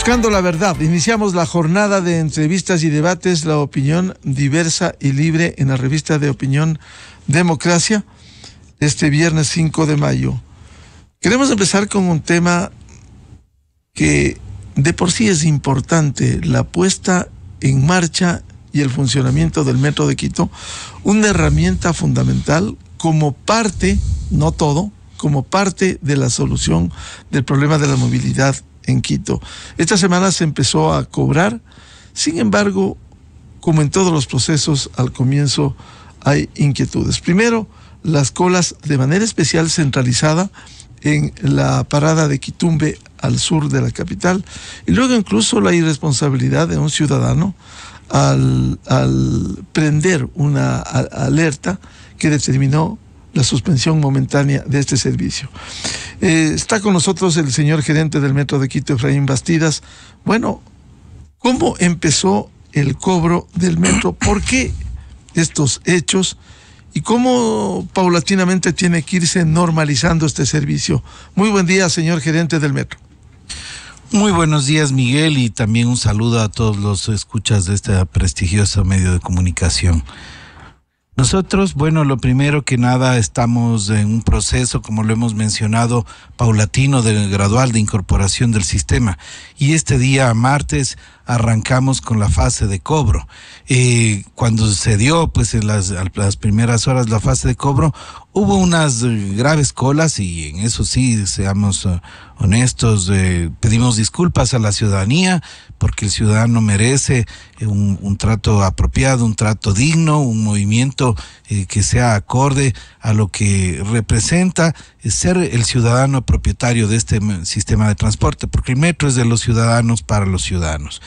Buscando la verdad, iniciamos la jornada de entrevistas y debates, la opinión diversa y libre en la revista de opinión Democracia, este viernes 5 de mayo. Queremos empezar con un tema que de por sí es importante, la puesta en marcha y el funcionamiento del Metro de Quito, una herramienta fundamental como parte, no todo, como parte de la solución del problema de la movilidad en Quito. Esta semana se empezó a cobrar, sin embargo, como en todos los procesos, al comienzo hay inquietudes. Primero, las colas de manera especial centralizada en la parada de Quitumbe al sur de la capital y luego incluso la irresponsabilidad de un ciudadano al, al prender una alerta que determinó la suspensión momentánea de este servicio. Eh, está con nosotros el señor gerente del Metro de Quito, Efraín Bastidas. Bueno, ¿cómo empezó el cobro del metro? ¿Por qué estos hechos? ¿Y cómo paulatinamente tiene que irse normalizando este servicio? Muy buen día, señor gerente del metro. Muy buenos días, Miguel, y también un saludo a todos los escuchas de este prestigioso medio de comunicación. Nosotros, bueno, lo primero que nada estamos en un proceso, como lo hemos mencionado, paulatino, de gradual de incorporación del sistema. Y este día, martes, arrancamos con la fase de cobro. y cuando se dio, pues en las, primeras horas la fase de cobro, hubo unas eh, graves colas y en eso sí, seamos eh, honestos, eh, pedimos disculpas a la ciudadanía porque el ciudadano merece un, trato apropiado, un trato digno, un movimiento que sea acorde a lo que representa ser el ciudadano propietario de este mm, sistema de transporte, porque el metro es de los ciudadanos para los ciudadanos.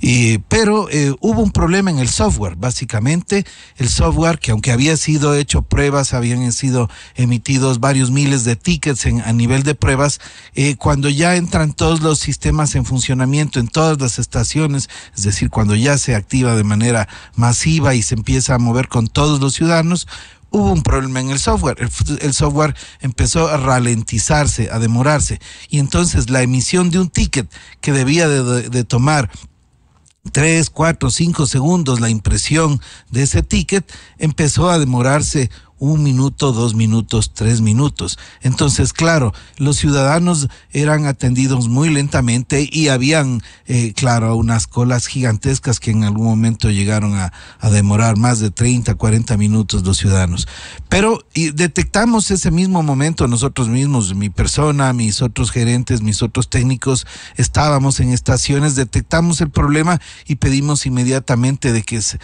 Y, pero eh, hubo un problema en el software, básicamente el software que aunque había sido hecho pruebas, habían sido emitidos varios miles de tickets a nivel de pruebas, eh, cuando ya entran todos los sistemas en funcionamiento en todas las estaciones, es decir, cuando ya se activa de manera masiva y se empieza a mover con todos los ciudadanos, hubo un problema en el software. El, software empezó a ralentizarse, a demorarse. Y entonces la emisión de un ticket que debía de tomar Tres, cuatro, cinco segundos la impresión de ese ticket, empezó a demorarse un minuto, dos minutos, tres minutos. Entonces, claro, los ciudadanos eran atendidos muy lentamente y habían, eh, claro, unas colas gigantescas que en algún momento llegaron a, demorar más de 30, 40 minutos los ciudadanos. Pero detectamos ese mismo momento nosotros mismos, mi persona, mis otros gerentes, mis otros técnicos, estábamos en estaciones, detectamos el problema y pedimos inmediatamente de que se,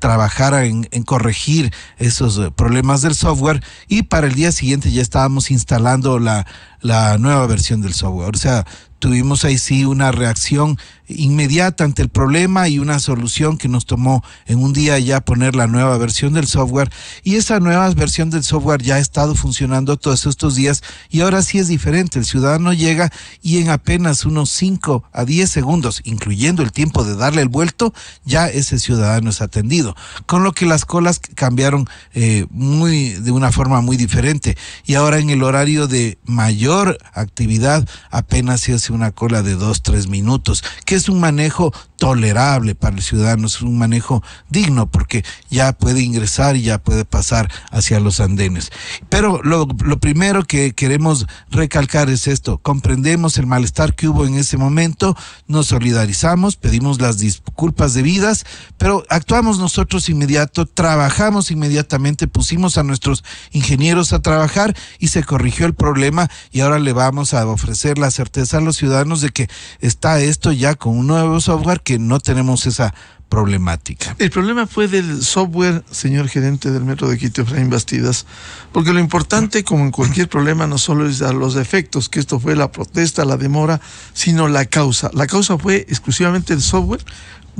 trabajara en, en corregir esos eh, problemas del software y para el día siguiente ya estábamos instalando la, la nueva versión del software. O sea, tuvimos ahí sí una reacción inmediata ante el problema y una solución que nos tomó en un día ya poner la nueva versión del software. Y esa nueva versión del software ya ha estado funcionando todos estos días y ahora sí es diferente. El ciudadano llega y en apenas unos 5 a 10 segundos, incluyendo el tiempo de darle el vuelto, ya ese ciudadano es atendido. Con lo que las colas cambiaron eh, muy, de una forma muy diferente. Y ahora en el horario de mayor actividad apenas se hace una cola de 2, 3 minutos, es un manejo tolerable para el ciudadano, es un manejo digno porque ya puede ingresar y ya puede pasar hacia los andenes. Pero lo, lo, primero que queremos recalcar es esto, comprendemos el malestar que hubo en ese momento, nos solidarizamos, pedimos las disculpas debidas, pero actuamos nosotros inmediato, trabajamos inmediatamente, pusimos a nuestros ingenieros a trabajar y se corrigió el problema y ahora le vamos a ofrecer la certeza a los ciudadanos de que está esto ya con un nuevo software no tenemos esa problemática. El problema fue del software, señor gerente del metro de Quito, Efraín Bastidas, porque lo importante, como en cualquier problema, no solo es dar los defectos, que esto fue la protesta, la demora, sino la causa. La causa fue exclusivamente el software,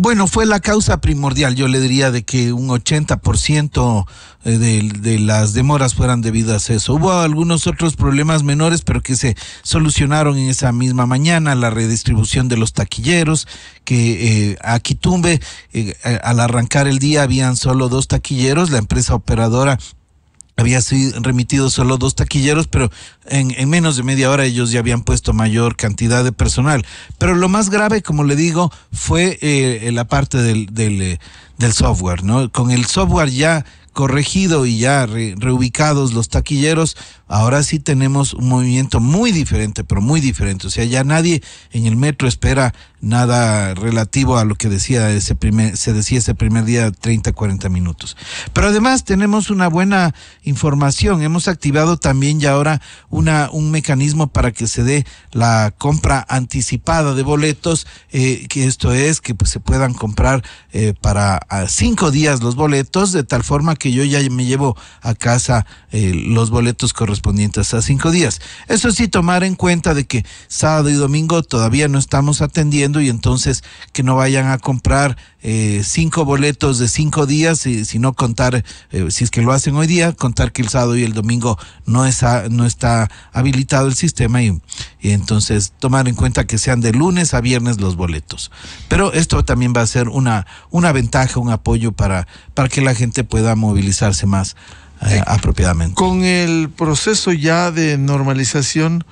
bueno, fue la causa primordial, yo le diría, de que un 80% eh, de, de las demoras fueran debidas a eso. Hubo algunos otros problemas menores, pero que se solucionaron en esa misma mañana, la redistribución de los taquilleros, que eh, a Quitumbe, eh, al arrancar el día, habían solo dos taquilleros, la empresa operadora había sido remitido solo dos taquilleros, pero en, menos de media hora ellos ya habían puesto mayor cantidad de personal. Pero lo más grave, como le digo, fue eh, la parte del, del, eh, software, ¿no? Con el software ya corregido y ya reubicados los taquilleros, Ahora sí tenemos un movimiento muy diferente, pero muy diferente. O sea, ya nadie en el metro espera nada relativo a lo que decía ese primer, se decía ese primer día 30, 40 minutos. Pero además tenemos una buena información. Hemos activado también ya ahora una, un mecanismo para que se dé la compra anticipada de boletos, eh, que esto es que pues, se puedan comprar eh, para cinco días los boletos, de tal forma que yo ya me llevo a casa eh, los boletos correspondientes correspondientes a cinco días. Eso sí, tomar en cuenta de que sábado y domingo todavía no estamos atendiendo y entonces que no vayan a comprar eh, cinco boletos de cinco días, y, sino contar, eh, si es que lo hacen hoy día, contar que el sábado y el domingo no, es no está habilitado el sistema y, y entonces tomar en cuenta que sean de lunes a viernes los boletos. Pero esto también va a ser una, una ventaja, un apoyo para, para que la gente pueda movilizarse más eh, apropiadamente. Con el proceso ya de normalización,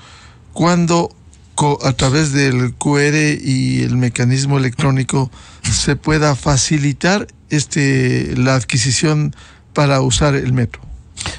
cuando a través del QR y el mecanismo electrónico se pueda facilitar este la adquisición para usar el metro?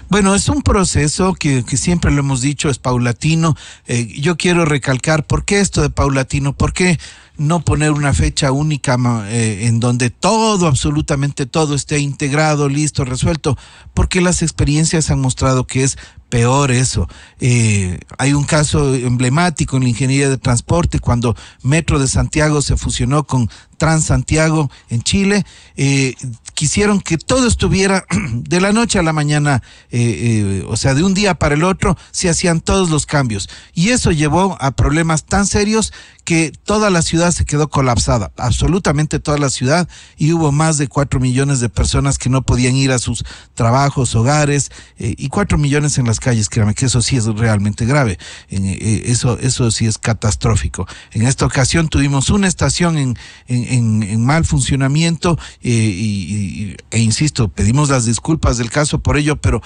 Bueno, es un proceso que, siempre lo hemos dicho, es paulatino. Eh, yo quiero recalcar por qué esto de paulatino, ¿Por qué? no poner una fecha única eh, en donde todo, absolutamente todo esté integrado, listo, resuelto, porque las experiencias han mostrado que es peor eso. Eh, hay un caso emblemático en la ingeniería de transporte cuando Metro de Santiago se fusionó con Transantiago en Chile. Eh, quisieron que todo estuviera de la noche a la mañana, eh, o sea, de un día para el otro, se hacían todos los cambios. Y eso llevó a problemas tan serios que toda la ciudad se quedó colapsada, absolutamente toda la ciudad, y hubo más de cuatro millones de personas que no podían ir a sus trabajos, hogares, y cuatro millones en las calles, créame que eso sí es realmente grave, eh, eh, eso, eso sí es catastrófico. En esta ocasión tuvimos una estación en, mal funcionamiento eh, e insisto, pedimos las disculpas del caso por ello, pero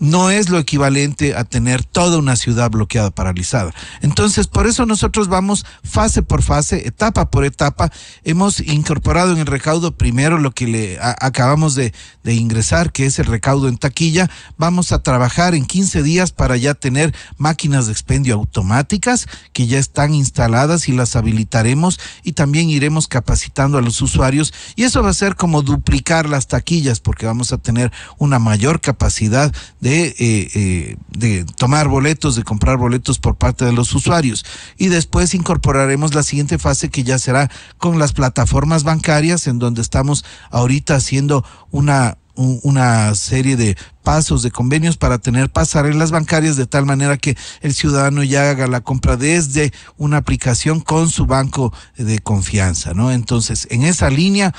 no es lo equivalente a tener toda una ciudad bloqueada, paralizada. Entonces, por eso nosotros vamos fase por fase, etapa por etapa. Hemos incorporado en el recaudo primero lo que le acabamos de, de, ingresar, que es el recaudo en taquilla. Vamos a trabajar en 15 días para ya tener máquinas de expendio automáticas que ya están instaladas y las habilitaremos y también iremos capacitando a los usuarios. Y eso va a ser como duplicar las taquillas porque vamos a tener una mayor capacidad de eh, eh, de, tomar boletos, de comprar boletos por parte de los usuarios. Y después incorporaremos la siguiente fase que ya será con las plataformas bancarias, en donde estamos ahorita haciendo una una serie de pasos de convenios para tener pasarelas bancarias de tal manera que el ciudadano ya haga la compra desde una aplicación con su banco de confianza, ¿no? Entonces, en esa línea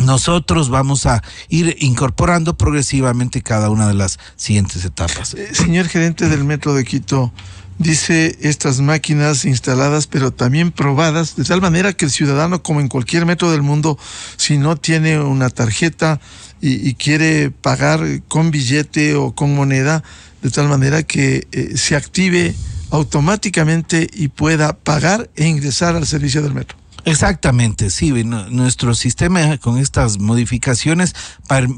nosotros vamos a ir incorporando progresivamente cada una de las siguientes etapas. Eh, señor gerente del Metro de Quito, dice estas máquinas instaladas, pero también probadas, de tal manera que el ciudadano, como en cualquier metro del mundo, si no tiene una tarjeta y, quiere pagar con billete o con moneda, de tal manera que eh, se active automáticamente y pueda pagar e ingresar al servicio del metro. Exactamente, sí. Nuestro sistema con estas modificaciones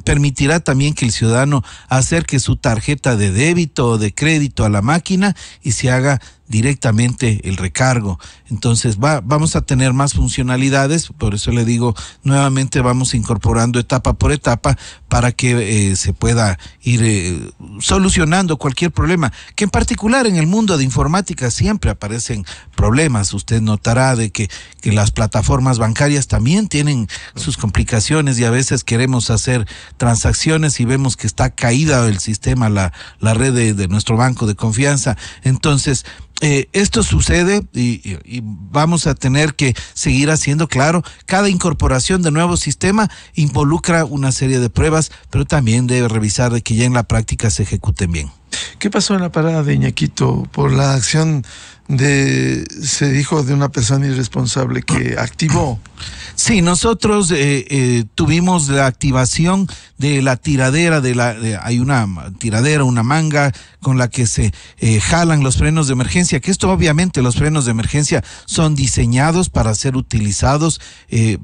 permitirá también que el ciudadano acerque su tarjeta de débito o de crédito a la máquina y se haga directamente el recargo. Entonces va, vamos a tener más funcionalidades, por eso le digo, nuevamente vamos incorporando etapa por etapa para que eh, se pueda ir eh, solucionando cualquier problema, que en particular en el mundo de informática siempre aparecen problemas. Usted notará de que, las plataformas bancarias también tienen sus complicaciones y a veces queremos hacer transacciones y vemos que está caída el sistema, la, red de, de nuestro banco de confianza. Entonces, eh, esto sucede y, vamos a tener que seguir haciendo, claro, cada incorporación de nuevo sistema involucra una serie de pruebas, pero también debe revisar de que ya en la práctica se ejecuten bien. ¿Qué pasó en la parada de ñaquito por la acción de, se dijo, de una persona irresponsable que activó? Sí, nosotros eh, eh, tuvimos la activación de la tiradera, de la, hay una tiradera, una manga con la que se eh, jalan los frenos de emergencia, que esto obviamente los frenos de emergencia son diseñados para ser utilizados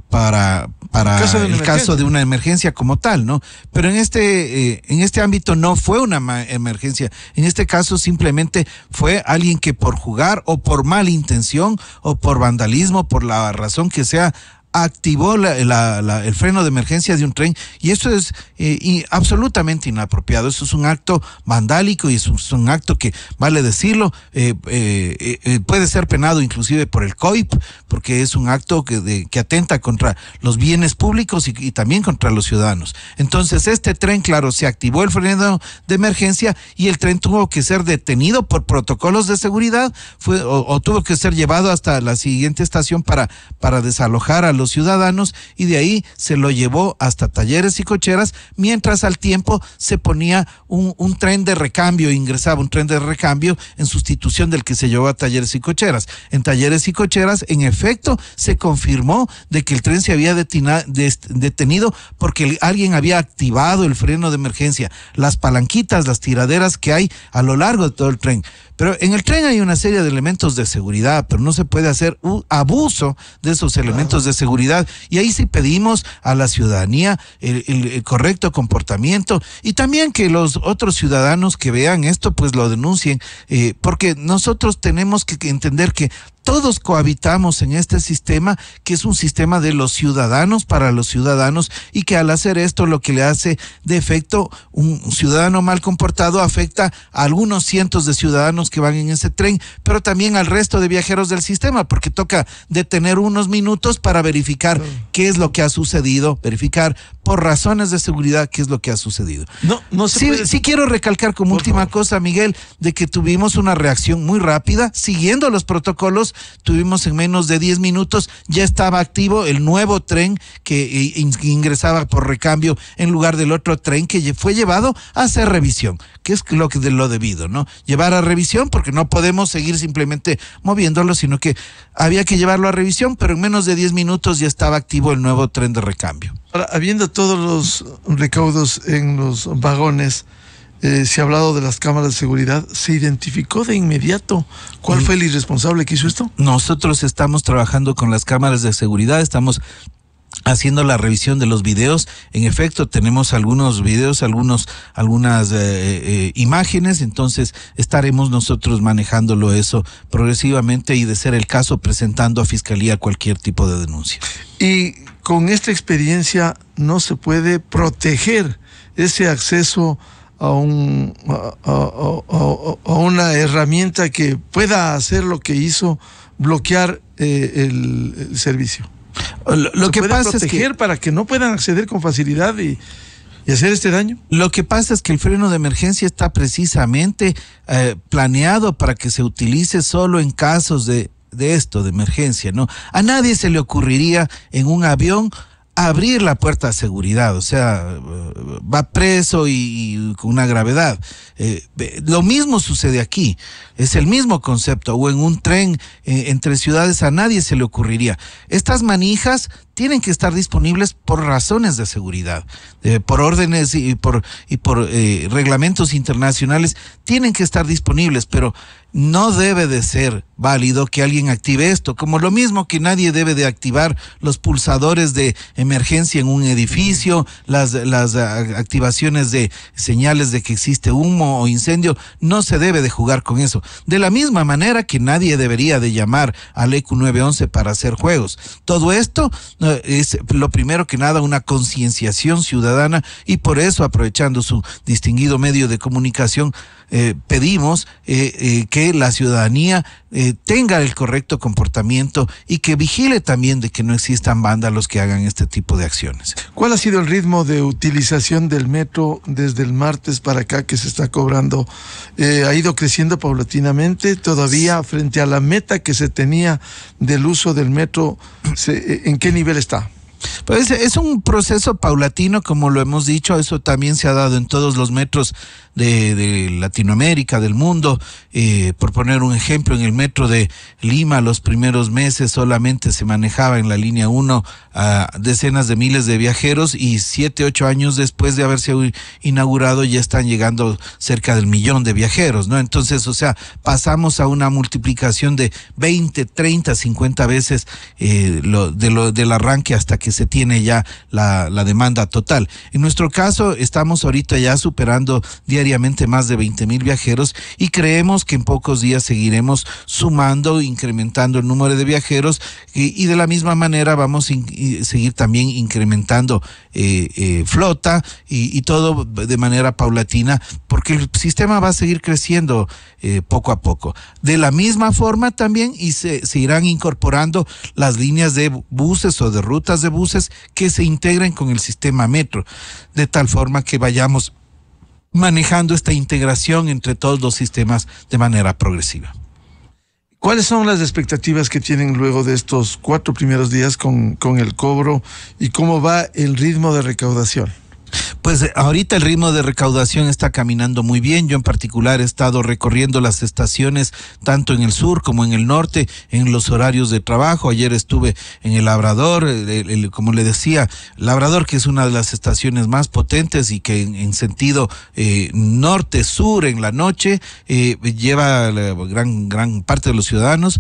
para, para el caso de una emergencia como tal, ¿no? Pero en este, en este ámbito no fue una emergencia en este caso simplemente fue alguien que por jugar o por mala intención o por vandalismo, por la razón que sea, activó el freno de emergencia de un tren y esto es eh, y absolutamente inapropiado. eso es un acto vandálico y es un, acto que, vale decirlo, eh, eh, puede ser penado inclusive por el COIP porque es un acto que, atenta contra los bienes públicos y, también contra los ciudadanos. Entonces este tren, claro, se activó el freno de emergencia y el tren tuvo que ser detenido por protocolos de seguridad fue, o, tuvo que ser llevado hasta la siguiente estación para, para desalojar a los ciudadanos y de ahí se lo llevó hasta talleres y cocheras, mientras al tiempo se ponía un, tren de recambio, ingresaba un tren de recambio en sustitución del que se llevó a talleres y cocheras. En talleres y cocheras, en efecto, se confirmó de que el tren se había detenido porque alguien había activado el freno de emergencia, las palanquitas, las tiraderas que hay a lo largo de todo el tren. Pero en el tren hay una serie de elementos de seguridad, pero no se puede hacer un abuso de esos elementos de seguridad. Y ahí sí pedimos a la ciudadanía el, correcto comportamiento y también que los otros ciudadanos que vean esto, pues lo denuncien, eh, porque nosotros tenemos que entender que todos cohabitamos en este sistema que es un sistema de los ciudadanos para los ciudadanos y que al hacer esto lo que le hace de efecto un ciudadano mal comportado afecta a algunos cientos de ciudadanos que van en ese tren, pero también al resto de viajeros del sistema porque toca detener unos minutos para verificar qué es lo que ha sucedido, verificar por razones de seguridad qué es lo que ha sucedido. No, no sí, quiero recalcar como última cosa, Miguel, de que tuvimos una reacción muy rápida siguiendo los protocolos tuvimos en menos de 10 minutos, ya estaba activo el nuevo tren que eh, ingresaba por recambio en lugar del otro tren que fue llevado a hacer revisión, que es lo, de lo debido, ¿no? Llevar a revisión porque no podemos seguir simplemente moviéndolo, sino que había que llevarlo a revisión, pero en menos de 10 minutos ya estaba activo el nuevo tren de recambio. habiendo todos los recaudos en los vagones, eh, se ha hablado de las cámaras de seguridad, ¿se identificó de inmediato cuál fue el irresponsable que hizo esto? Nosotros estamos trabajando con las cámaras de seguridad, estamos haciendo la revisión de los videos. En efecto, tenemos algunos videos, algunos, algunas eh, eh, imágenes, entonces estaremos nosotros manejándolo eso progresivamente y de ser el caso presentando a Fiscalía cualquier tipo de denuncia. Y con esta experiencia no se puede proteger ese acceso a, un, una herramienta que pueda hacer lo que hizo bloquear eh, el, servicio. Lo, que pasa es para que no puedan acceder con facilidad y, hacer este daño. Lo que pasa es que el freno de emergencia está precisamente eh, planeado para que se utilice solo en casos de de esto, de emergencia, ¿no? A nadie se le ocurriría en un avión abrir la puerta a seguridad, o sea, va preso y, con una gravedad. Eh, lo mismo sucede aquí, es el mismo concepto, o en un tren eh, entre ciudades a nadie se le ocurriría. Estas manijas tienen que estar disponibles por razones de seguridad, eh, por órdenes y por, y por eh, reglamentos internacionales, tienen que estar disponibles, pero no debe de ser válido que alguien active esto, como lo mismo que nadie debe de activar los pulsadores de emergencia en un edificio, las, las ah, activaciones de señales de que existe humo o incendio, no se debe de jugar con eso. De la misma manera que nadie debería de llamar al EQ911 para hacer juegos. Todo esto... No eh, es lo primero que nada una concienciación ciudadana y por eso aprovechando su distinguido medio de comunicación eh, pedimos eh, eh, que la ciudadanía tenga el correcto comportamiento y que vigile también de que no existan vándalos que hagan este tipo de acciones. ¿Cuál ha sido el ritmo de utilización del metro desde el martes para acá que se está cobrando? ¿Ha ido creciendo paulatinamente? ¿Todavía frente a la meta que se tenía del uso del metro, en qué nivel está? Pues es un proceso paulatino, como lo hemos dicho, eso también se ha dado en todos los metros de, Latinoamérica, del mundo. Eh, por poner un ejemplo, en el metro de Lima los primeros meses solamente se manejaba en la línea 1 a decenas de miles de viajeros y siete, ocho años después de haberse inaugurado ya están llegando cerca del millón de viajeros, ¿no? Entonces, o sea, pasamos a una multiplicación de 20, 30, 50 veces eh, del arranque hasta que se tiene ya la, demanda total. En nuestro caso, estamos ahorita ya superando diariamente más de 20 mil viajeros y creemos que en pocos días seguiremos sumando, incrementando el número de viajeros y, de la misma manera vamos a seguir también incrementando eh, eh, flota y, todo de manera paulatina porque el sistema va a seguir creciendo eh, poco a poco. De la misma forma también y se, se irán incorporando las líneas de buses o de rutas de buses buses que se integren con el sistema metro, de tal forma que vayamos manejando esta integración entre todos los sistemas de manera progresiva. ¿Cuáles son las expectativas que tienen luego de estos cuatro primeros días con, con el cobro y cómo va el ritmo de recaudación? Pues eh, ahorita el ritmo de recaudación está caminando muy bien. Yo en particular he estado recorriendo las estaciones tanto en el sur como en el norte en los horarios de trabajo. Ayer estuve en el Labrador, eh, como le decía, Labrador que es una de las estaciones más potentes y que en, sentido eh, norte-sur en la noche lleva gran, gran parte de los ciudadanos.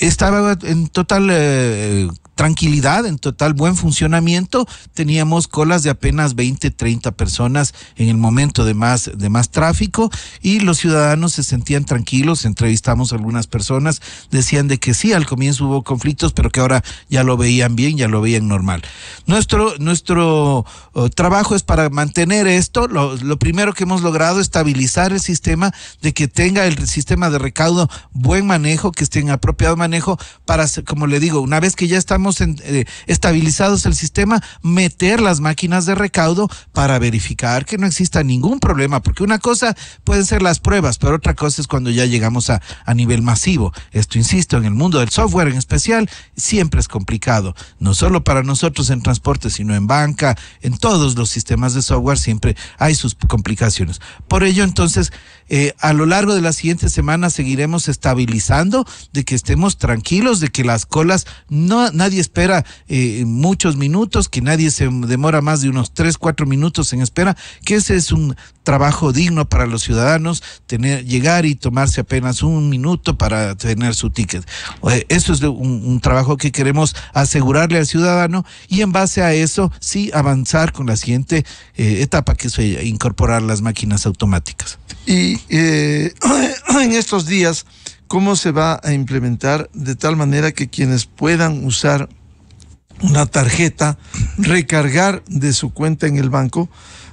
estaba en total tranquilidad, en total buen funcionamiento. Teníamos colas de apenas 20, 30 personas en el momento de más, de más tráfico y los ciudadanos se sentían tranquilos. Entrevistamos a algunas personas, decían de que sí, al comienzo hubo conflictos, pero que ahora ya lo veían bien, ya lo veían normal. Nuestro, nuestro oh, trabajo es para mantener esto. Lo, lo primero que hemos logrado es estabilizar el sistema, de que tenga el sistema de recaudo buen manejo, que esté en apropiado manejo para, como le digo, una vez que ya estamos eh, estabilizados el sistema, meter las máquinas de recaudo para verificar que no exista ningún problema, porque una cosa pueden ser las pruebas, pero otra cosa es cuando ya llegamos a, a nivel masivo. Esto, insisto, en el mundo del software en especial, siempre es complicado, no solo para nosotros en transporte, sino en banca, en todos los sistemas de software siempre hay sus complicaciones. Por ello, entonces, eh, a lo largo de las siguientes semanas seguiremos estabilizando de que estemos tranquilos, de que las colas no nadie espera eh, muchos minutos, que nadie se demora más de unos 3, 4 minutos en espera, que ese es un trabajo digno para los ciudadanos, tener, llegar y tomarse apenas un minuto para tener su ticket. Eh, eso es un, trabajo que queremos asegurarle al ciudadano y en base a eso sí avanzar con la siguiente eh, etapa, que es incorporar las máquinas automáticas. Y en estos días cómo se va a implementar de tal manera que quienes puedan usar una tarjeta, recargar de su cuenta en el banco,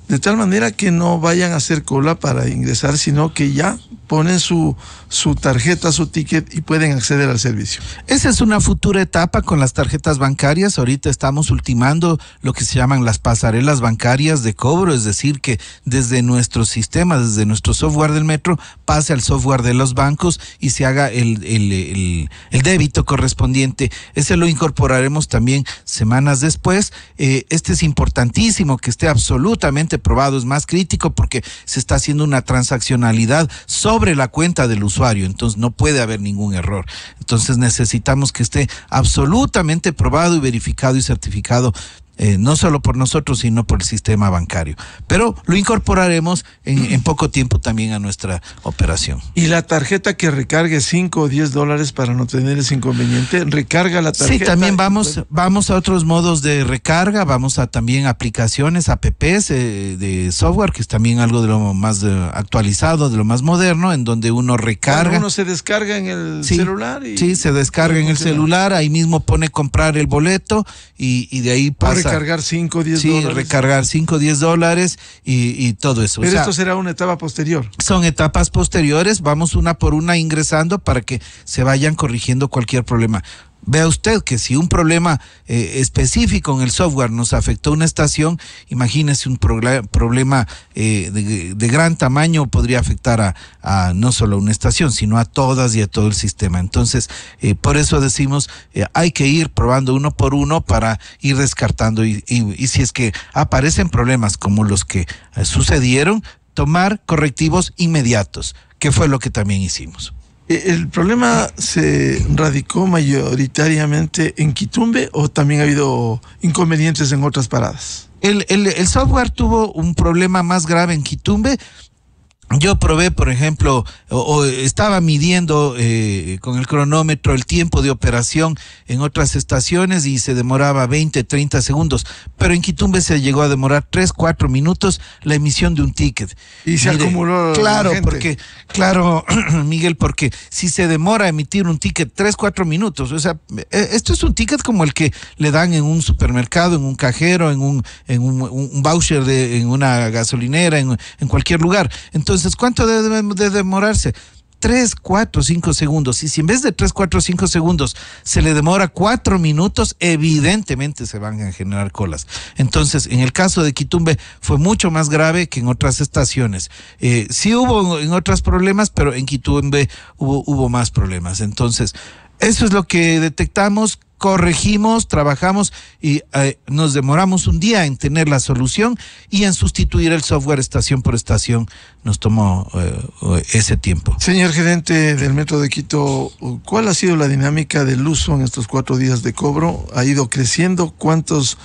de tal manera que no vayan a hacer cola para ingresar, sino que ya ponen su, su tarjeta, su ticket y pueden acceder al servicio. Esa es una futura etapa con las tarjetas bancarias. Ahorita estamos ultimando lo que se llaman las pasarelas bancarias de cobro, es decir, que desde nuestro sistema, desde nuestro software del metro, pase al software de los bancos y se haga el, el, el, débito correspondiente. Ese lo incorporaremos también semanas después. Eh, este es importantísimo que esté absolutamente probado, es más crítico porque se está haciendo una transaccionalidad sobre la cuenta del usuario, entonces no puede haber ningún error. Entonces necesitamos que esté absolutamente probado y verificado y certificado eh, no solo por nosotros, sino por el sistema bancario. Pero lo incorporaremos en, poco tiempo también a nuestra operación. Y la tarjeta que recargue 5 o 10 dólares para no tener ese inconveniente, recarga la tarjeta. Sí, también vamos, vamos a otros modos de recarga, vamos a también aplicaciones, apps eh, de software, que es también algo de lo más eh, actualizado, de lo más moderno, en donde uno recarga. uno se descarga en el celular. sí, se descarga en el celular, ahí mismo pone comprar el boleto y, y de ahí pasa recargar 5, 10 sí, recargar 5, 10 dólares y, todo eso. Pero esto será una etapa posterior. Son etapas posteriores, vamos una por una ingresando para que se vayan corrigiendo cualquier problema. Vea usted que si un problema eh, específico en el software nos afectó una estación, imagínese un problema eh, de, gran tamaño podría afectar a, no solo una estación, sino a todas y a todo el sistema. Entonces, eh, por eso decimos, hay que ir probando uno por uno para ir descartando y si es que aparecen problemas como los que sucedieron, tomar correctivos inmediatos, que fue lo que también hicimos. Eh, ¿El problema se radicó mayoritariamente en Quitumbe o también ha habido inconvenientes en otras paradas? El, software tuvo un problema más grave en Quitumbe, yo probé, por ejemplo, o, estaba midiendo eh, con el cronómetro el tiempo de operación en otras estaciones y se demoraba 20, 30 segundos, pero en Quitumbe se llegó a demorar 3, 4 minutos la emisión de un ticket. Y se acumuló. Claro, la gente. porque, claro, Miguel, porque si se demora a emitir un ticket 3, 4 minutos, o sea, e, esto es un ticket como el que le dan en un supermercado, en un cajero, en un, en voucher de, en una gasolinera, en, en cualquier lugar. Entonces, entonces, ¿cuánto debe de demorarse? 3, 4, cinco segundos. Y si en vez de 3, 4, cinco segundos se le demora cuatro minutos, evidentemente se van a generar colas. Entonces, en el caso de Quitumbe fue mucho más grave que en otras estaciones. Eh, sí hubo en otras problemas, pero en Quitumbe hubo más problemas. Entonces, eso es lo que detectamos, corregimos, trabajamos y eh, nos demoramos un día en tener la solución y en sustituir el software estación por estación. Nos tomó eh, ese tiempo. Señor gerente del Metro de Quito, ¿cuál ha sido la dinámica del uso en estos cuatro días de cobro? ¿Ha ido creciendo? ¿Cuántas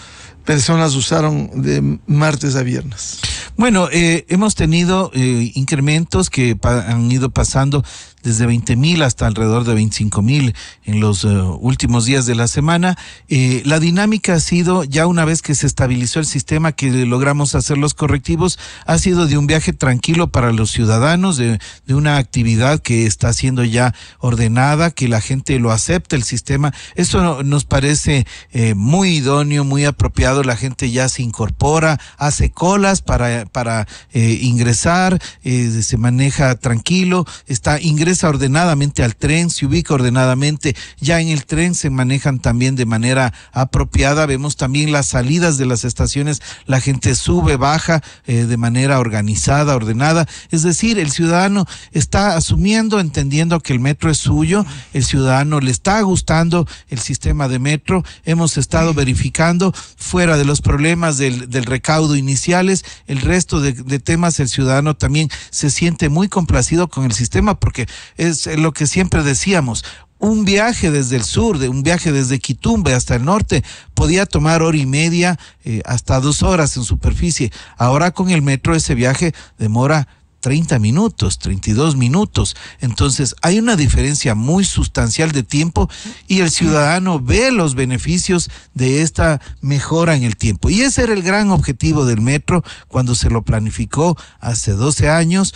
personas usaron de martes a viernes? Bueno, eh, hemos tenido incrementos que han ido pasando desde 20 mil hasta alrededor de 25 mil en los eh, últimos días de la semana. Eh, la dinámica ha sido, ya una vez que se estabilizó el sistema, que logramos hacer los correctivos, ha sido de un viaje tranquilo para los ciudadanos, de, una actividad que está siendo ya ordenada, que la gente lo acepta, el sistema. Eso nos parece eh, muy idóneo, muy apropiado. La gente ya se incorpora, hace colas para, para ingresar, se maneja tranquilo, está ingresando ordenadamente al tren, se ubica ordenadamente, ya en el tren se manejan también de manera apropiada, vemos también las salidas de las estaciones, la gente sube, baja eh, de manera organizada, ordenada, es decir, el ciudadano está asumiendo, entendiendo que el metro es suyo, el ciudadano le está gustando el sistema de metro, hemos estado verificando fuera de los problemas del, del recaudo iniciales, el resto de temas el ciudadano también se siente muy complacido con el sistema porque es lo que siempre decíamos, un viaje desde el sur, de un viaje desde Quitumbe hasta el norte, podía tomar hora y media eh, hasta dos horas en superficie. Ahora con el metro ese viaje demora 30 minutos, 32 minutos. Entonces, hay una diferencia muy sustancial de tiempo y el ciudadano ve los beneficios de esta mejora en el tiempo. Y ese era el gran objetivo del metro cuando se lo planificó hace 12 años,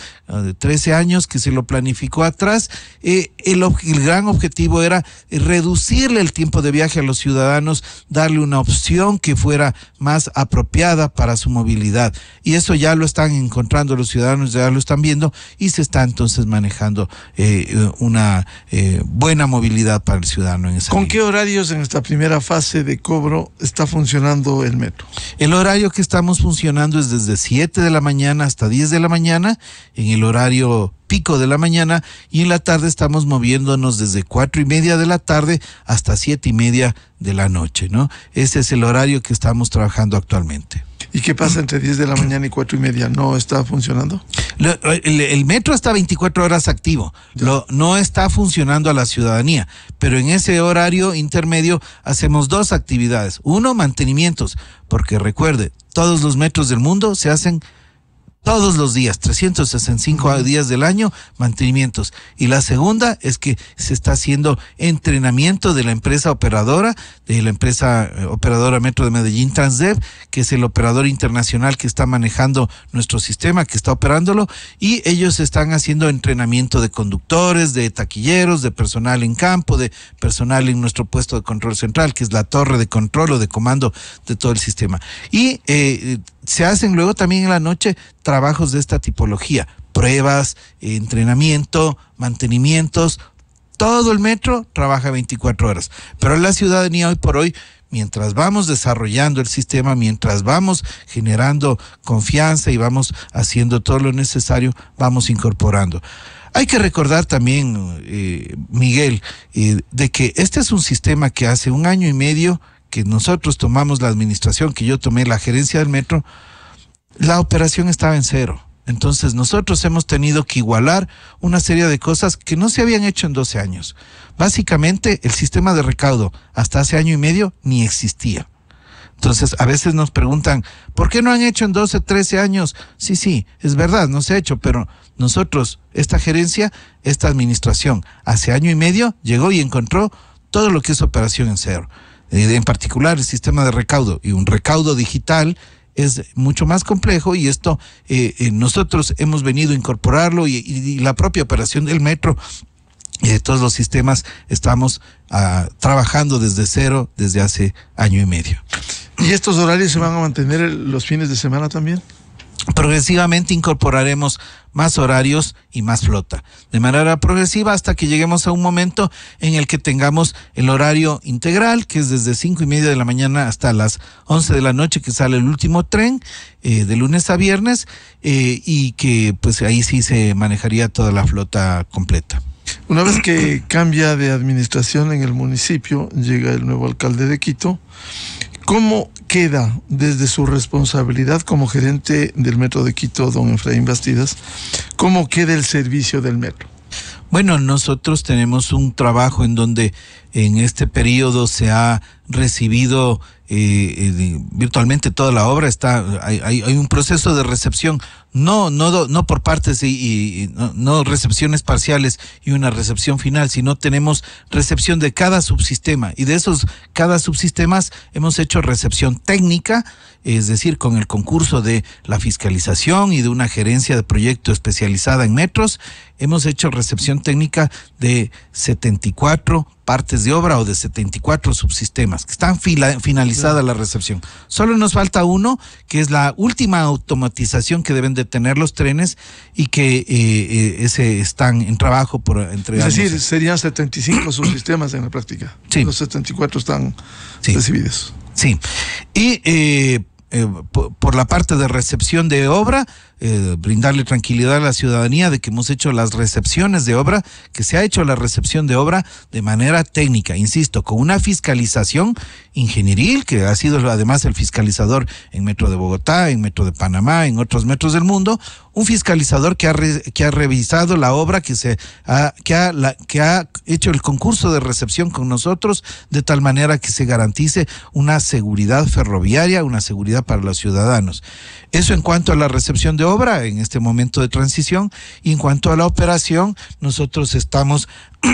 13 ah, años que se lo planificó atrás. Eh, el, gran objetivo era reducirle el tiempo de viaje a los ciudadanos, darle una opción que fuera más apropiada para su movilidad. Y eso ya lo están encontrando los ciudadanos, ya lo están viendo y se está entonces manejando eh, una eh, buena movilidad para el ciudadano en esa ¿Con qué horarios en esta primera fase de cobro está funcionando el metro? El horario que estamos funcionando es desde 7 de la mañana hasta 10 de la mañana, en el horario pico de la mañana y en la tarde estamos moviéndonos desde cuatro y media de la tarde hasta siete y media de la noche, ¿no? Ese es el horario que estamos trabajando actualmente. ¿Y qué pasa entre 10 de la mañana y 4 y media? ¿No está funcionando? el, metro está 24 horas activo. no está funcionando a la ciudadanía. Pero en ese horario intermedio hacemos dos actividades. Uno, mantenimientos. Porque recuerde, todos los metros del mundo se hacen todos los días, 365 días del año, mantenimientos. Y la segunda es que se está haciendo entrenamiento de la empresa operadora, de la empresa eh, operadora Metro de Medellín Transdev, que es el operador internacional que está manejando nuestro sistema, que está operándolo, y ellos están haciendo entrenamiento de conductores, de taquilleros, de personal en campo, de personal en nuestro puesto de control central, que es la torre de control o de comando de todo el sistema. Y eh, se hacen luego también en la noche trabajos de esta tipología, pruebas, entrenamiento, mantenimientos, todo el metro trabaja 24 horas. Pero la ciudadanía hoy por hoy, mientras vamos desarrollando el sistema, mientras vamos generando confianza y vamos haciendo todo lo necesario, vamos incorporando. Hay que recordar también, eh, Miguel, eh, de que este es un sistema que hace un año y medio que nosotros tomamos la administración, que yo tomé la gerencia del metro, la operación estaba en cero. Entonces nosotros hemos tenido que igualar una serie de cosas que no se habían hecho en 12 años. Básicamente el sistema de recaudo hasta hace año y medio ni existía. Entonces, a veces nos preguntan, ¿por qué no han hecho en 12, 13 años? Sí, sí, es verdad, no se ha hecho, pero nosotros, esta gerencia, esta administración, hace año y medio llegó y encontró todo lo que es operación en cero. Eh, en particular el sistema de recaudo y un recaudo digital es mucho más complejo y esto eh, eh, nosotros hemos venido a incorporarlo y, la propia operación del metro y de todos los sistemas estamos ah, trabajando desde cero desde hace año y medio. ¿Y estos horarios se van a mantener los fines de semana también? progresivamente incorporaremos más horarios y más flota, de manera progresiva hasta que lleguemos a un momento en el que tengamos el horario integral, que es desde cinco y media de la mañana hasta las 11 de la noche, que sale el último tren eh, de lunes a viernes, eh, y que pues ahí sí se manejaría toda la flota completa. Una vez que cambia de administración en el municipio, llega el nuevo alcalde de Quito, ¿Cómo queda desde su responsabilidad como gerente del Metro de Quito, don Efraín Bastidas, cómo queda el servicio del metro? Bueno, nosotros tenemos un trabajo en donde en este periodo se ha recibido eh, eh, virtualmente toda la obra, está, hay, un proceso de recepción no, no, no por partes y, no, no, recepciones parciales y una recepción final, sino tenemos recepción de cada subsistema y de esos cada subsistemas hemos hecho recepción técnica es decir, con el concurso de la fiscalización y de una gerencia de proyecto especializada en metros, hemos hecho recepción técnica de 74 partes de obra o de 74 subsistemas, que están finalizada la recepción. Solo nos falta uno, que es la última automatización que deben de tener los trenes y que eh, eh, ese están en trabajo por entregar. Es decir, serían 75 subsistemas en la práctica. Sí. Los 74 están recibidos. Sí. Y eh, eh, por la parte de recepción de obra, eh, brindarle tranquilidad a la ciudadanía de que hemos hecho las recepciones de obra, que se ha hecho la recepción de obra de manera técnica, insisto, con una fiscalización ingenieril, que ha sido además el fiscalizador en Metro de Bogotá, en Metro de Panamá, en otros metros del mundo, un fiscalizador que ha, que ha revisado la obra, que, se, ha, ha, la, que ha hecho el concurso de recepción con nosotros, de tal manera que se garantice una seguridad ferroviaria, una seguridad para los ciudadanos. Eso en cuanto a la recepción de obra en este momento de transición. Y en cuanto a la operación, nosotros estamos,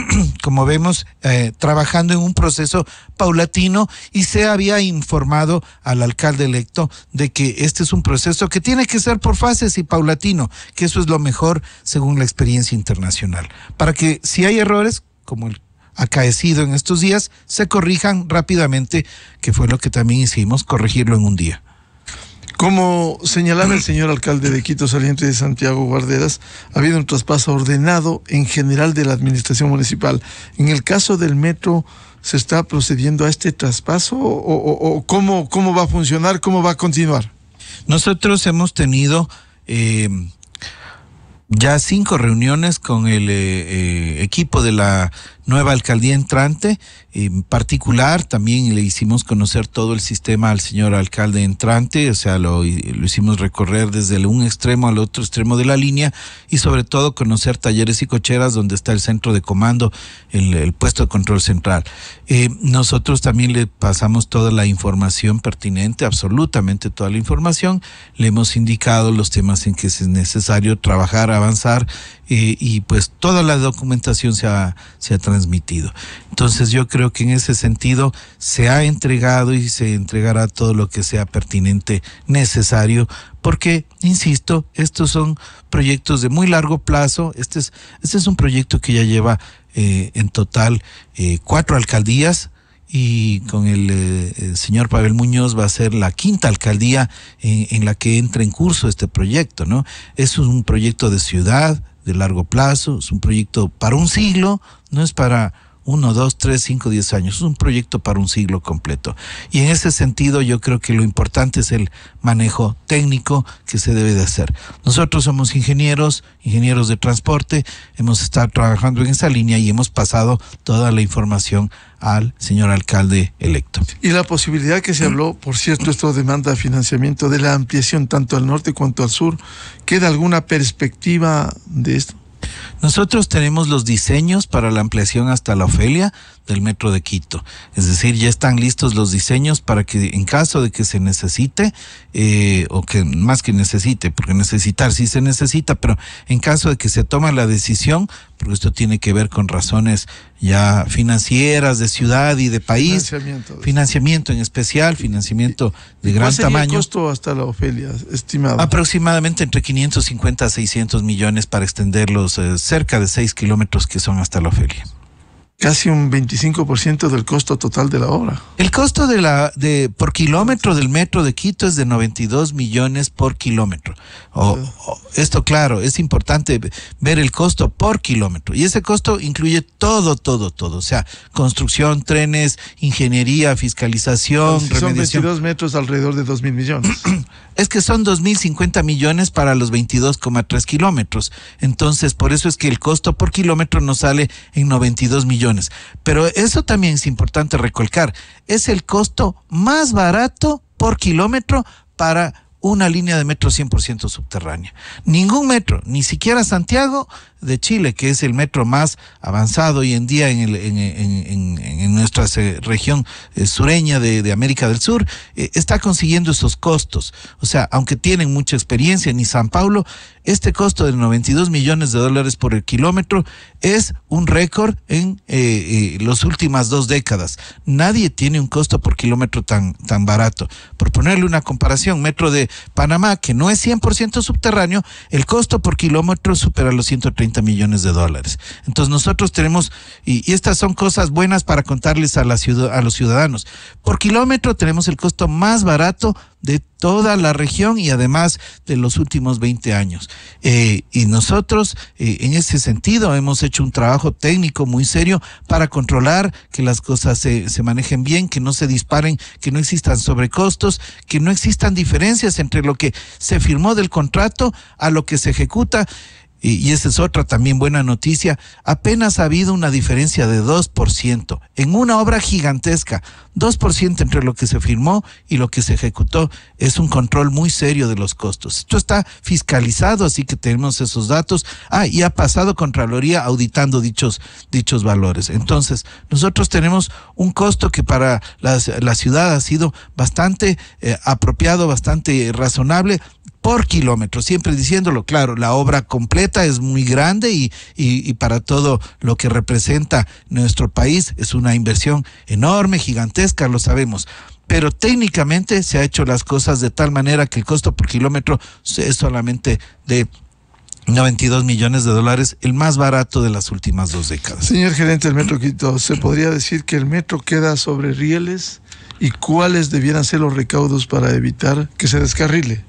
como vemos, eh, trabajando en un proceso paulatino y se había informado al alcalde electo de que este es un proceso que tiene que ser por fases y paulatino, que eso es lo mejor según la experiencia internacional. Para que si hay errores, como el acaecido en estos días, se corrijan rápidamente, que fue lo que también hicimos, corregirlo en un día. Como señalaba el señor alcalde de Quito, saliente de Santiago Guarderas, ha habido un traspaso ordenado en general de la administración municipal. En el caso del metro, ¿se está procediendo a este traspaso o, cómo, cómo va a funcionar, cómo va a continuar? Nosotros hemos tenido eh, ya cinco reuniones con el eh, eh, equipo de la nueva alcaldía entrante. En particular, también le hicimos conocer todo el sistema al señor alcalde entrante, o sea, lo, lo hicimos recorrer desde un extremo al otro extremo de la línea y sobre todo conocer talleres y cocheras donde está el centro de comando, el, puesto de control central. Eh, nosotros también le pasamos toda la información pertinente, absolutamente toda la información. Le hemos indicado los temas en que es necesario trabajar, avanzar eh, y pues toda la documentación se ha, transmitido. Entonces yo creo que en ese sentido se ha entregado y se entregará todo lo que sea pertinente, necesario, porque, insisto, estos son proyectos de muy largo plazo. Este es, este un proyecto que ya lleva eh, en total eh, cuatro alcaldías y con el, señor Pavel Muñoz va a ser la quinta alcaldía en, en, la que entra en curso este proyecto, ¿no? Es un proyecto de ciudad, de largo plazo, es un proyecto para un siglo, no es para uno, dos, tres, cinco, diez años. Es un proyecto para un siglo completo. Y en ese sentido yo creo que lo importante es el manejo técnico que se debe de hacer. Nosotros somos ingenieros, ingenieros de transporte, hemos estado trabajando en esa línea y hemos pasado toda la información al señor alcalde electo. Y la posibilidad que se habló, por cierto, esto demanda financiamiento de la ampliación tanto al norte cuanto al sur, ¿queda alguna perspectiva de esto? Nosotros tenemos los diseños para la ampliación hasta la Ofelia, del metro de Quito. Es decir, ya están listos los diseños para que en caso de que se necesite, eh, o que más que necesite, porque necesitar sí se necesita, pero en caso de que se tome la decisión, porque esto tiene que ver con razones ya financieras, de ciudad y de país. Financiamiento. financiamiento en especial, financiamiento de gran tamaño. ¿Cuánto hasta la Ofelia estimado? Aproximadamente entre 550 a 600 millones para extenderlos los eh, cerca de 6 kilómetros que son hasta la Ofelia casi un 25% del costo total de la obra. El costo de la de por kilómetro del metro de Quito es de 92 millones por kilómetro. O, esto claro, es importante ver el costo por kilómetro y ese costo incluye todo todo todo, o sea, construcción, trenes, ingeniería, fiscalización, Son 22 metros alrededor de 2 mil millones. es que son mil 2.050 millones para los 22,3 kilómetros. Entonces, por eso es que el costo por kilómetro no sale en 92 millones pero eso también es importante recolcar. es el costo más barato por kilómetro para una línea de metro 100% subterránea. Ningún metro, ni siquiera Santiago, de Chile, que es el metro más avanzado hoy en día en, el, en, nuestra eh, región eh, sureña de, América del Sur, eh, está consiguiendo esos costos. O sea, aunque tienen mucha experiencia en San Paulo, este costo de 92 millones de dólares por el kilómetro es un récord en las últimas dos décadas. Nadie tiene un costo por kilómetro tan, tan barato. Por ponerle una comparación, metro de Panamá, que no es 100% subterráneo, el costo por kilómetro supera los 130 millones de dólares. Entonces nosotros tenemos, y, estas son cosas buenas para contarles a, la ciudad, a los ciudadanos, por kilómetro tenemos el costo más barato de toda la región y además de los últimos 20 años. Eh, y nosotros eh, en ese sentido hemos hecho un trabajo técnico muy serio para controlar que las cosas se, se manejen bien, que no se disparen, que no existan sobrecostos, que no existan diferencias entre lo que se firmó del contrato a lo que se ejecuta y, esa es otra también buena noticia, apenas ha habido una diferencia de 2% en una obra gigantesca. 2% entre lo que se firmó y lo que se ejecutó es un control muy serio de los costos. Esto está fiscalizado, así que tenemos esos datos. Ah, y ha pasado Contraloría auditando dichos, dichos valores. Entonces, nosotros tenemos un costo que para la ciudad ha sido bastante eh, apropiado, bastante razonable, por kilómetro, siempre diciéndolo, claro, la obra completa es muy grande y, para todo lo que representa nuestro país es una inversión enorme, gigantesca, lo sabemos. Pero técnicamente se ha hecho las cosas de tal manera que el costo por kilómetro es solamente de 92 millones de dólares, el más barato de las últimas dos décadas. Señor gerente del Metro Quito, ¿se podría decir que el metro queda sobre rieles? ¿Y cuáles debieran ser los recaudos para evitar que se descarrile?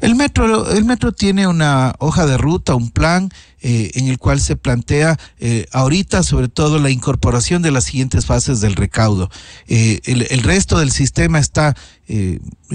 El metro, el metro tiene una hoja de ruta, un plan eh, en el cual se plantea eh, ahorita sobre todo la incorporación de las siguientes fases del recaudo. Eh, el, el, resto del sistema está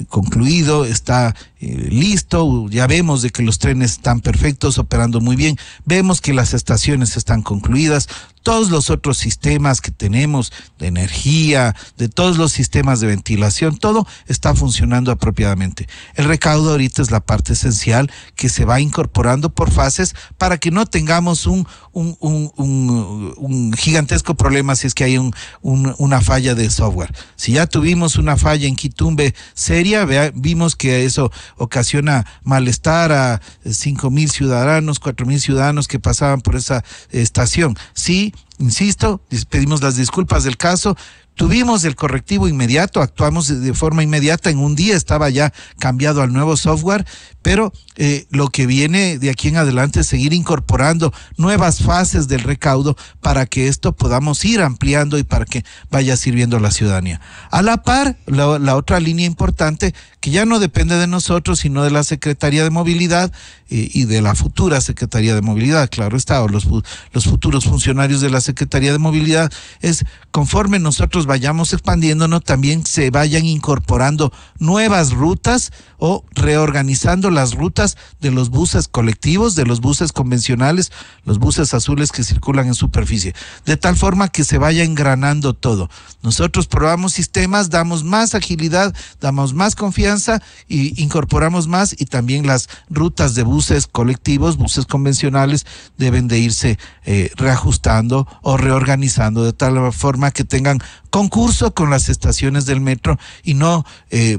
concluido, está listo, ya vemos de que los trenes están perfectos, operando muy bien, vemos que las estaciones están concluidas, todos los otros sistemas que tenemos de energía, de todos los sistemas de ventilación, todo está funcionando apropiadamente. El recaudo ahorita es la parte esencial que se va incorporando por fases para que no tengamos un, un, gigantesco problema si es que hay una falla de software. Si ya tuvimos una falla en Quitumbe seria, vimos que eso ocasiona malestar a cinco mil ciudadanos, cuatro mil ciudadanos que pasaban por esa estación. Sí, insisto, pedimos las disculpas del caso, Tuvimos el correctivo inmediato, actuamos de forma inmediata, en un día estaba ya cambiado al nuevo software, pero eh, lo que viene de aquí en adelante es seguir incorporando nuevas fases del recaudo para que esto podamos ir ampliando y para que vaya sirviendo a la ciudadanía. A la par, la, otra línea importante, que ya no depende de nosotros, sino de la Secretaría de Movilidad eh, y de la futura Secretaría de Movilidad, claro está, o los, los futuros funcionarios de la Secretaría de Movilidad, es conforme nosotros vayamos expandiéndonos, también se vayan incorporando nuevas rutas o reorganizando las rutas de los buses colectivos, de los buses convencionales, los buses azules que circulan en superficie, de tal forma que se vaya engranando todo. Nosotros probamos sistemas, damos más agilidad, damos más confianza e incorporamos más y también las rutas de buses colectivos, buses convencionales deben de irse eh, reajustando o reorganizando de tal forma que tengan concurso con las estaciones del metro y no eh,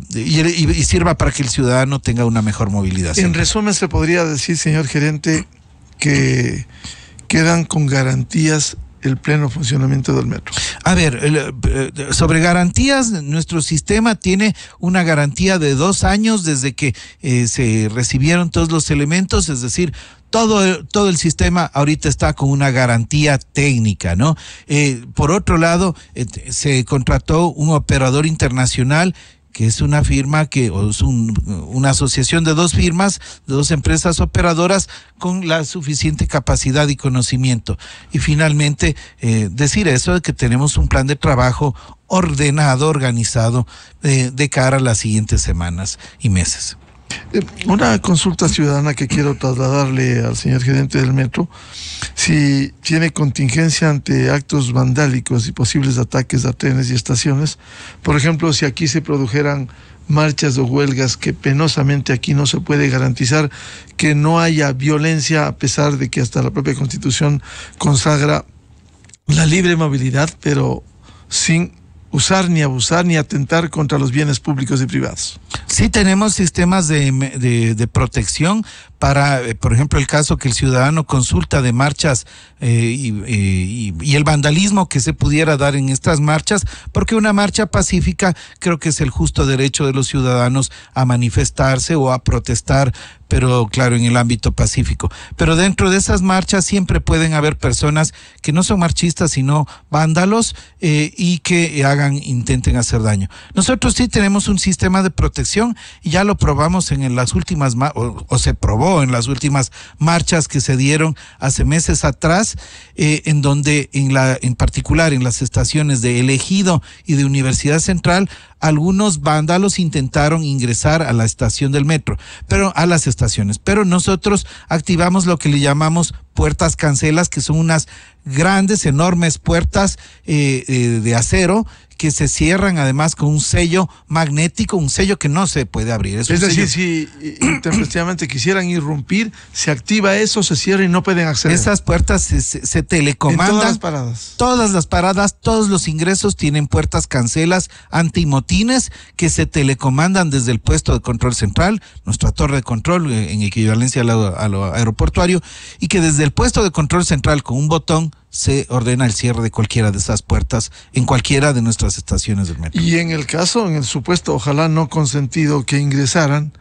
sirva para que el ciudadano tenga una mejor movilidad. En resumen, se podría decir, señor gerente, que quedan con garantías el pleno funcionamiento del metro. A ver, eh, sobre garantías, nuestro sistema tiene una garantía de dos años desde que eh, se recibieron todos los elementos, es decir, todo, todo el sistema ahorita está con una garantía técnica, ¿no? Eh, por otro lado, se contrató un operador internacional que es una firma que es una asociación de dos firmas, de dos empresas operadoras con la suficiente capacidad y conocimiento. Y finalmente, eh, decir eso de que tenemos un plan de trabajo ordenado, organizado, eh, de cara a las siguientes semanas y meses. Eh, una consulta ciudadana que quiero trasladarle al señor gerente del metro, si tiene contingencia ante actos vandálicos y posibles ataques a trenes y estaciones, por ejemplo, si aquí se produjeran marchas o huelgas que penosamente aquí no se puede garantizar que no haya violencia a pesar de que hasta la propia constitución consagra la libre movilidad, pero sin usar ni abusar ni atentar contra los bienes públicos y privados. Sí tenemos sistemas de, protección para, eh, por ejemplo, el caso que el ciudadano consulta de marchas eh, eh, y, el vandalismo que se pudiera dar en estas marchas, porque una marcha pacífica creo que es el justo derecho de los ciudadanos a manifestarse o a protestar pero claro, en el ámbito pacífico. Pero dentro de esas marchas siempre pueden haber personas que no son marchistas, sino vándalos eh, y que hagan, intenten hacer daño. Nosotros sí tenemos un sistema de protección y ya lo probamos en las últimas, o, se probó en las últimas marchas que se dieron hace meses atrás, eh, en donde en, la, en particular en las estaciones de Elegido y de Universidad Central algunos vándalos intentaron ingresar a la estación del metro, pero a las estaciones. Pero nosotros activamos lo que le llamamos puertas cancelas, que son unas grandes, enormes puertas eh, eh, de acero que se cierran además con un sello magnético, un sello que no se puede abrir. Es, decir, si intempestivamente eh, quisieran irrumpir, se activa eso, se cierra y no pueden acceder. Esas puertas se, telecomandan. todas las paradas. Todas las paradas, todos los ingresos tienen puertas cancelas antimotines que se telecomandan desde el puesto de control central, nuestra torre de control eh, en equivalencia a aeroportuario, y que desde el puesto de control central con un botón se ordena el cierre de cualquiera de esas puertas en cualquiera de nuestras estaciones del metro. Y en el caso, en el supuesto, ojalá no consentido que ingresaran,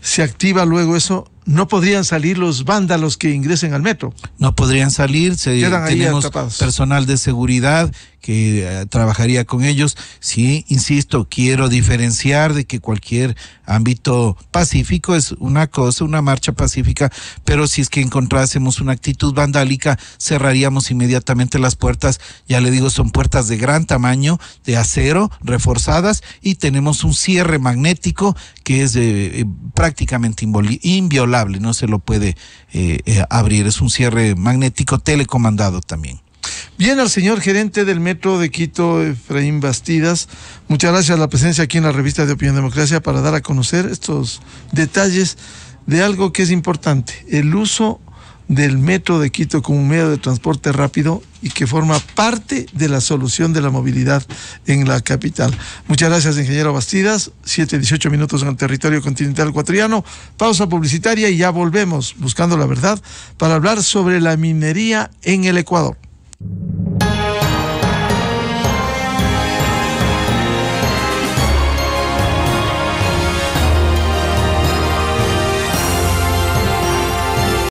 se activa luego eso no podrían salir los vándalos que ingresen al metro. No podrían salir, se, tenemos personal de seguridad que eh, trabajaría con ellos. Sí, insisto, quiero diferenciar de que cualquier ámbito pacífico es una cosa, una marcha pacífica, pero si es que encontrásemos una actitud vandálica, cerraríamos inmediatamente las puertas. Ya le digo, son puertas de gran tamaño, de acero, reforzadas, y tenemos un cierre magnético que es eh, prácticamente inviolable no se lo puede eh, eh, abrir. Es un cierre magnético telecomandado también. Bien al señor gerente del Metro de Quito, Efraín Bastidas. Muchas gracias a la presencia aquí en la revista de Opinión Democracia para dar a conocer estos detalles de algo que es importante, el uso del Metro de Quito como medio de transporte rápido y que forma parte de la solución de la movilidad en la capital. Muchas gracias, ingeniero Bastidas. 7-18 minutos en el territorio continental ecuatoriano. Pausa publicitaria y ya volvemos buscando la verdad para hablar sobre la minería en el Ecuador.